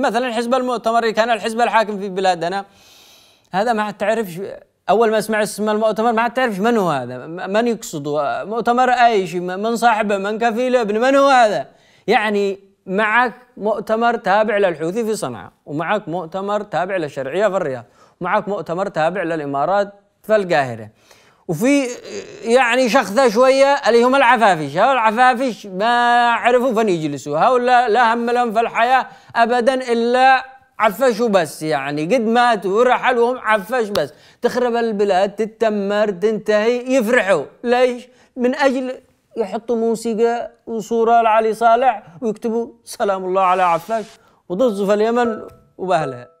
مثلا حزب المؤتمر كان الحزب الحاكم في بلادنا هذا ما تعرف اول ما اسمع اسم المؤتمر ما تعرف من هو هذا من يقصده مؤتمر اي شيء من صاحبه من كفيله ابن من هو هذا يعني معك مؤتمر تابع للحوثي في صنعاء ومعك مؤتمر تابع للشرعيه في الرياض ومعك مؤتمر تابع للامارات في القاهره وفي يعني شخصة شوية اللي هم العفافيش هؤلاء العفافيش ما عرفوا فين يجلسوا هؤلاء لا هم لهم في الحياة أبدا إلا عفش وبس يعني قد ماتوا ورحلهم عفش بس تخرب البلاد تتمر تنتهي يفرحوا ليش من أجل يحطوا موسيقى وصورة لعلي صالح ويكتبوا سلام الله على عفاش وضزوا في اليمن وبأهلها